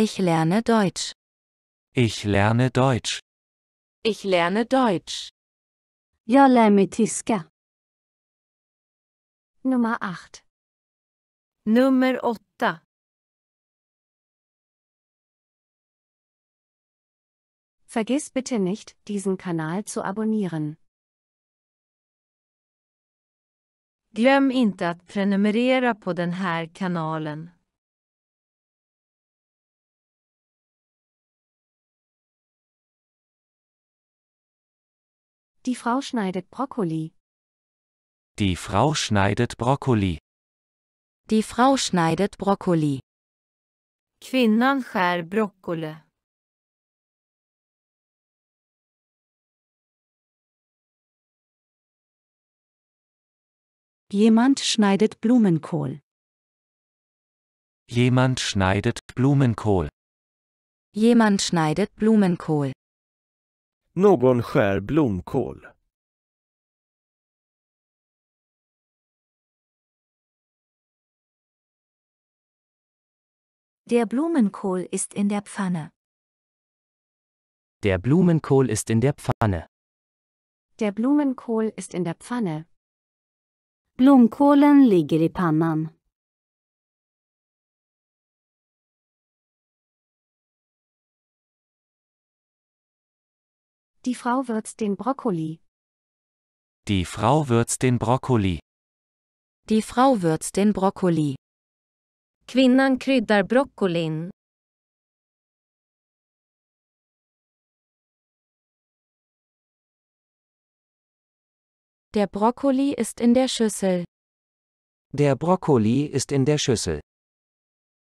Ich lerne Deutsch. Ich lerne Deutsch. Ich lerne Deutsch. Ja, lerne mig tyska. Nummer 8. Nummer 8. Vergiss bitte nicht, diesen Kanal zu abonnieren. Glöm inte att prenumerera på den här kanalen. Die Frau schneidet Brokkoli. Die Frau schneidet Brokkoli. Die Frau schneidet Brokkoli. Kvinnan skär broccoli. Jemand schneidet Blumenkohl. Jemand schneidet Blumenkohl. Jemand schneidet Blumenkohl. Någon skär blomkål. Der Blumenkohl ist in der Pfanne. Der Blumenkohl ist in der Pfanne. Der Blumenkohl ist in der Pfanne. Blomkålen ligger i pannan. Die Frau würzt den Brokkoli. Die Frau würzt den Brokkoli. Die Frau würzt den Brokkoli. Kvinnan kryddar broccolin. Der Brokkoli ist in der Schüssel. Der Brokkoli ist in der Schüssel.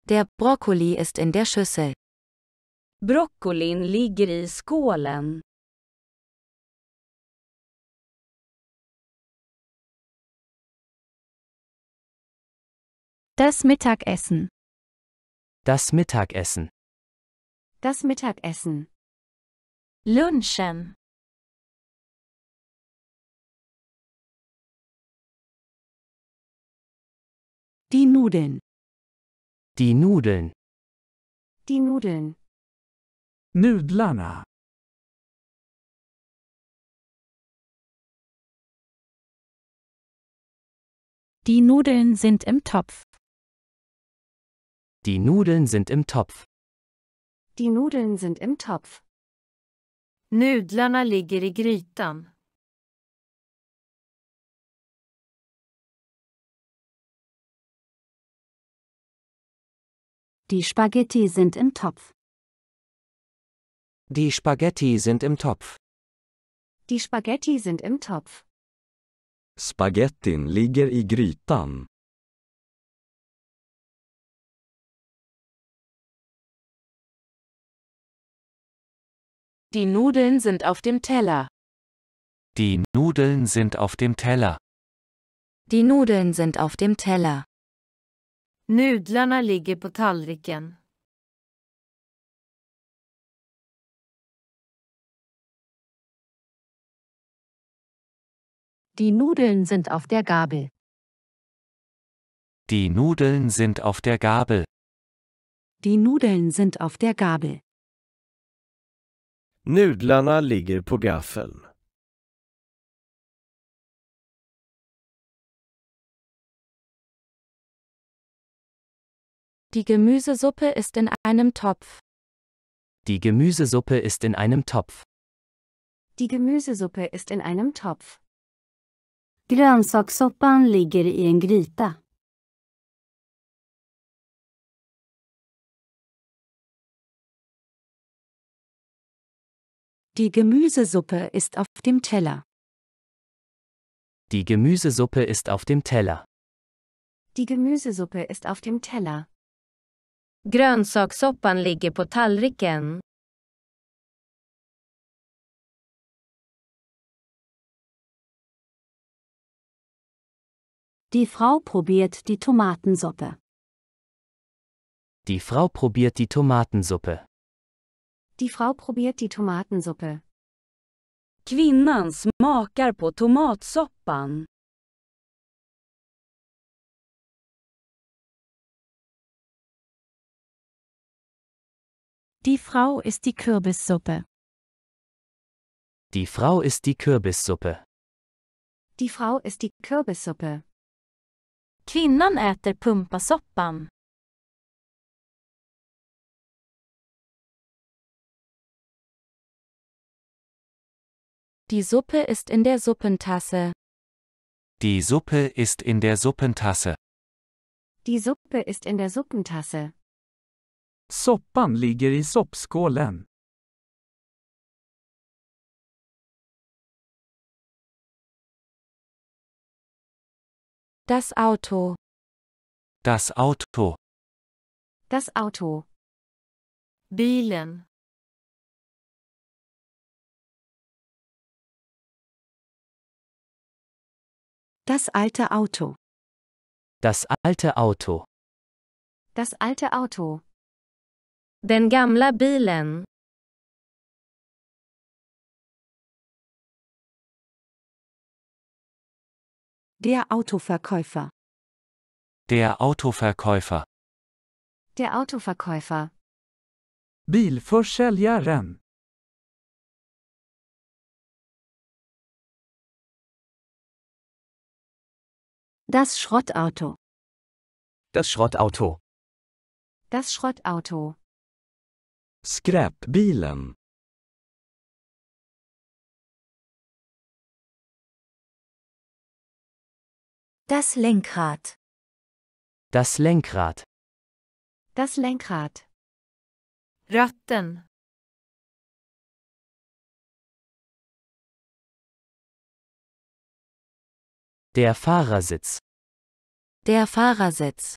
Der Brokkoli ist in der Schüssel. Brokkolin ligger i skålen. Das Mittagessen. Das Mittagessen. Das Mittagessen. Lunchen. Die Nudeln. Die Nudeln. Die Nudeln. Nudlarna. Die Nudeln sind im Topf. Die Nudeln sind im Topf. Die Nudeln sind im Topf. Nudlarna ligger i grytan. Die Spaghetti sind im Topf. Die Spaghetti sind im Topf. Die Spaghetti sind im Topf. Spaghetti ligger i grytan. Die Nudeln sind auf dem Teller. Die Nudeln sind auf dem Teller. Die Nudeln sind auf dem Teller. Nudlarna ligger på tallriken. Die Nudeln sind auf der Gabel. Die Nudeln sind auf der Gabel. Die Nudeln sind auf der Gabel. Nudlarna ligger på gaffeln. Die Gemüsesuppe ist in einem Topf. Die Gemüsesuppe ist in einem Topf. Die Gemüsesuppe ist in einem Topf. Grönsakssoppan ligger i en gryta. Die Gemüsesuppe ist auf dem Teller. Die Gemüsesuppe ist auf dem Teller. Die Gemüsesuppe ist auf dem Teller. Grönsakssoppan ligger på tallriken. Die Frau probiert die Tomatensuppe. Die Frau probiert die Tomatensuppe. Die Frau probiert die Tomatensuppe. Kvinnan smakar på tomatsoppan. Die Frau ist die Kürbissuppe. Die Frau ist die Kürbissuppe. Die Frau ist die Kürbissuppe. Kvinnan äter pumpasoppan. Die Suppe ist in der Suppentasse. Die Suppe ist in der Suppentasse. Die Suppe ist in der Suppentasse. Soppan ligger i soppskålen. Das Auto. Das Auto. Das Auto. Bilen. Das alte Auto. Das alte Auto. Das alte Auto. Den gamla bilen. Der Autoverkäufer. Der Autoverkäufer. Der Autoverkäufer. Bilförsäljaren. Das Schrottauto. Das Schrottauto. Das Schrottauto. Skräpbilen. Das Lenkrad. Das Lenkrad. Das Lenkrad. Ratten. Der Fahrersitz. Der Fahrersitz.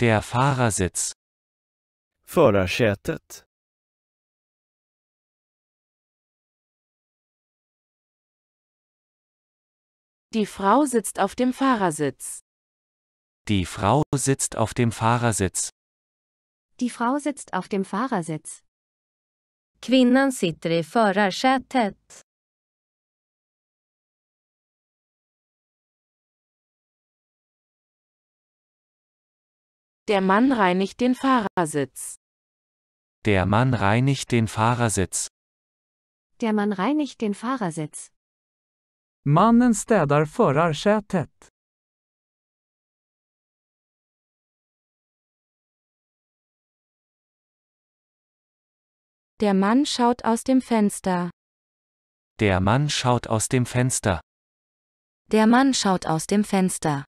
Der Fahrersitz. Förarsätet. Die Frau sitzt auf dem Fahrersitz. Die Frau sitzt auf dem Fahrersitz. Die Frau sitzt auf dem Fahrersitz. Kvinnan sitter i förarsätet. Der Mann reinigt den Fahrersitz. Der Mann reinigt den Fahrersitz. Der Mann reinigt den Fahrersitz. Mannen städar förarsätet. Der Mann schaut aus dem Fenster. Der Mann schaut aus dem Fenster. Der Mann schaut aus dem Fenster.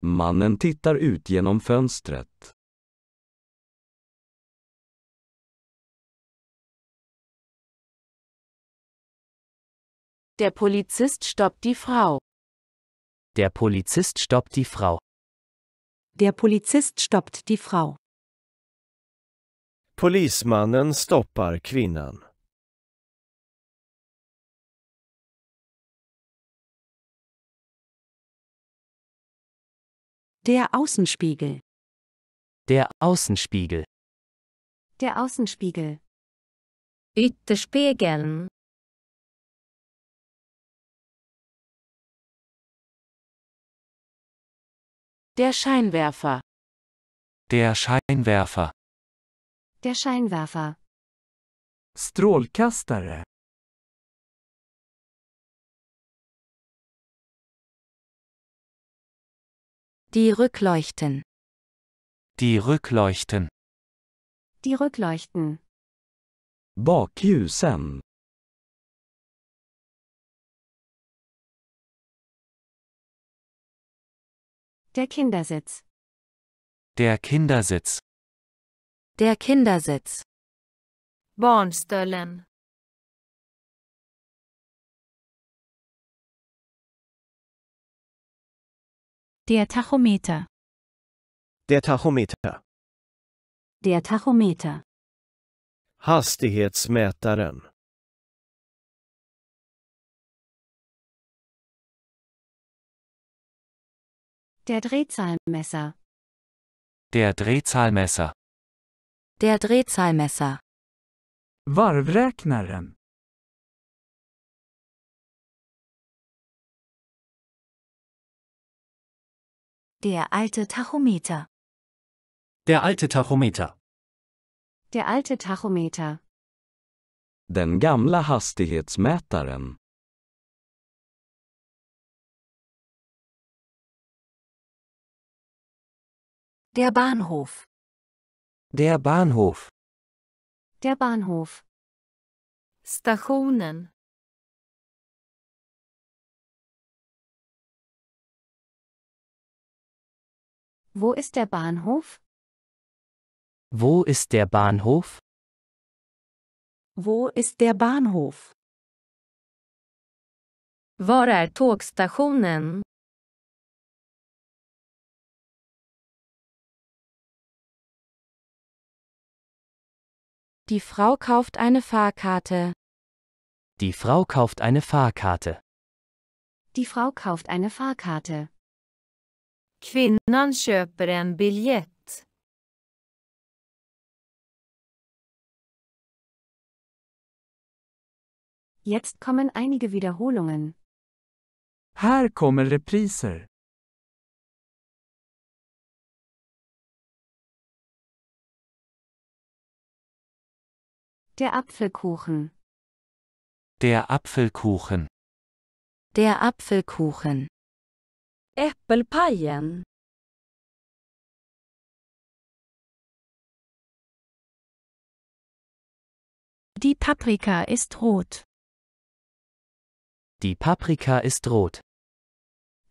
Mannen tittar ut genom fönstret. Der Polizist stoppt die Frau. Der Polizist stoppt die Frau. Der Polizist stoppt die Frau. Polismannen stoppar kvinnan. Der Außenspiegel. Der Außenspiegel. Der Außenspiegel. Ytterspegeln. Der Scheinwerfer. Der Scheinwerfer. Der Scheinwerfer. Strålkastare. Die Rückleuchten. Die Rückleuchten. Die Rückleuchten. Bakljusen. Der Kindersitz. Der Kindersitz. Der Kindersitz. Barnstöllen. Der Tachometer. Der Tachometer. Der Tachometer. Hastighetsmätaren. Der Drehzahlmesser. Der Drehzahlmesser. Der Drehzahlmesser. Varvräknaren. Der alte Tachometer. Der alte Tachometer. Der alte Tachometer. Den gamla hastighetsmätaren. Der Bahnhof. Der Bahnhof. Der Bahnhof. Stachonen. Wo ist der Bahnhof? Wo ist der Bahnhof? Wo ist der Bahnhof? Var är tågstationen? Die Frau kauft eine Fahrkarte. Die Frau kauft eine Fahrkarte. Die Frau kauft eine Fahrkarte. Kvinnan köper en biljett. Jetzt kommen einige Wiederholungen. Här kommer repriser. Der Apfelkuchen. Der Apfelkuchen. Der Apfelkuchen. Äppelpajen. Die Paprika ist rot. Die Paprika ist rot.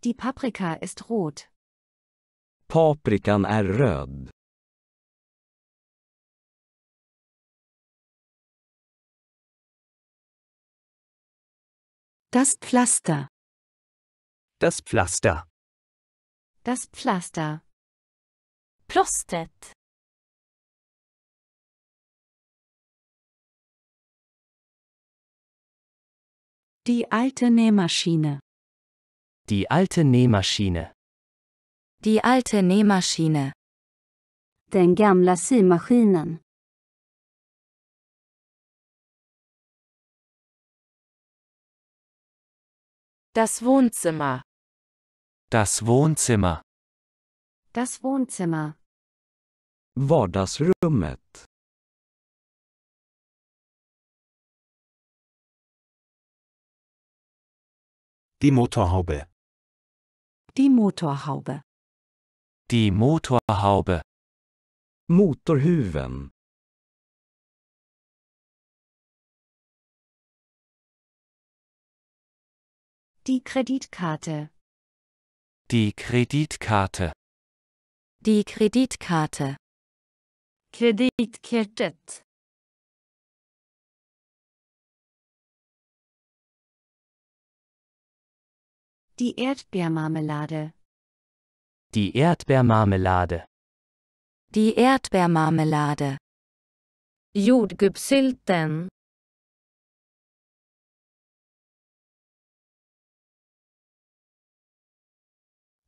Die Paprika ist rot. Paprikan är röd. Das Pflaster. Das Pflaster. Das Pflaster. Plåstret. Die alte Nähmaschine. Die alte Nähmaschine. Die alte Nähmaschine. Den gamla symaskinen. Das Wohnzimmer. Das Wohnzimmer. Das Wohnzimmer. Vardagsrummet. Die Motorhaube. Die Motorhaube. Die Motorhaube. Motorhuven. Die Kreditkarte. Die Kreditkarte. Die Kreditkarte. Kreditkortet. Die Erdbeermarmelade. Die Erdbeermarmelade. Die Erdbeermarmelade. Jordgubbsylten.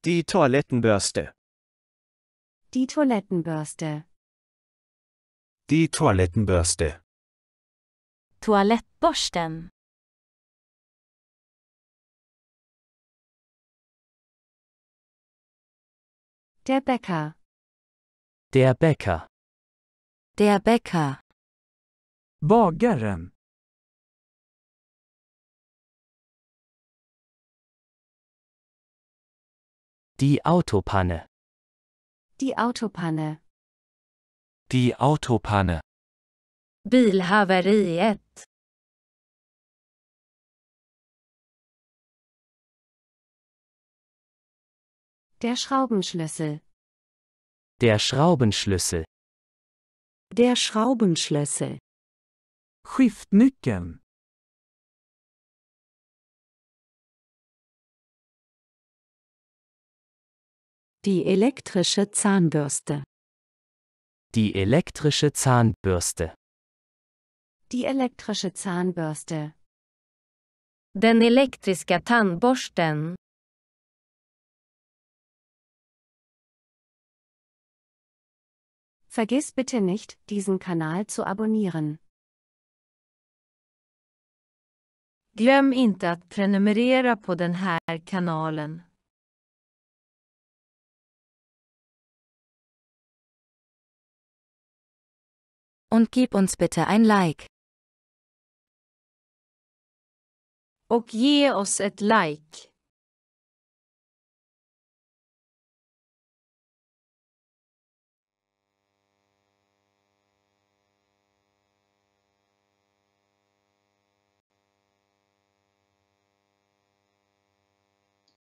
Die Toilettenbürste. Die Toilettenbürste. Die Toilettenbürste. Toalettborsten. Der Bäcker. Der Bäcker. Der Bäcker. Bagaren. Die Autopanne. Die Autopanne. Die Autopanne. Bilhaveriet. Der Schraubenschlüssel. Der Schraubenschlüssel. Der Schraubenschlüssel. Skiftnyckeln. Die elektrische Zahnbürste. Die elektrische Zahnbürste. Die elektrische Zahnbürste. Den elektriska tandborsten. Vergiss bitte nicht, diesen Kanal zu abonnieren. Glöm inte att prenumerera på den här kanalen. und gib uns bitte ein Like. Och ge oss ett like.